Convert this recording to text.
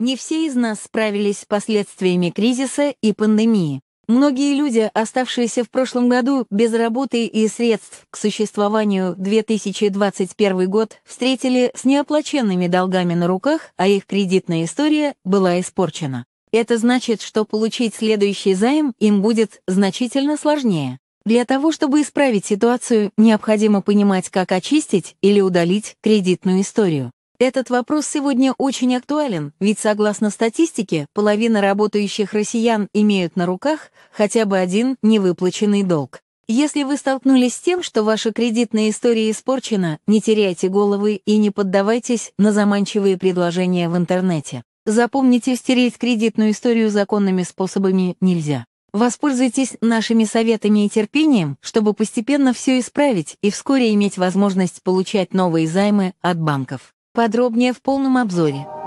Не все из нас справились с последствиями кризиса и пандемии. Многие люди, оставшиеся в прошлом году без работы и средств к существованию 2021 год, встретили с неоплаченными долгами на руках, а их кредитная история была испорчена. Это значит, что получить следующий займ им будет значительно сложнее. Для того, чтобы исправить ситуацию, необходимо понимать, как очистить или удалить кредитную историю. Этот вопрос сегодня очень актуален, ведь согласно статистике, половина работающих россиян имеют на руках хотя бы один невыплаченный долг. Если вы столкнулись с тем, что ваша кредитная история испорчена, не теряйте головы и не поддавайтесь на заманчивые предложения в интернете. Запомните, стереть кредитную историю законными способами нельзя. Воспользуйтесь нашими советами и терпением, чтобы постепенно все исправить и вскоре иметь возможность получать новые займы от банков. Подробнее в полном обзоре.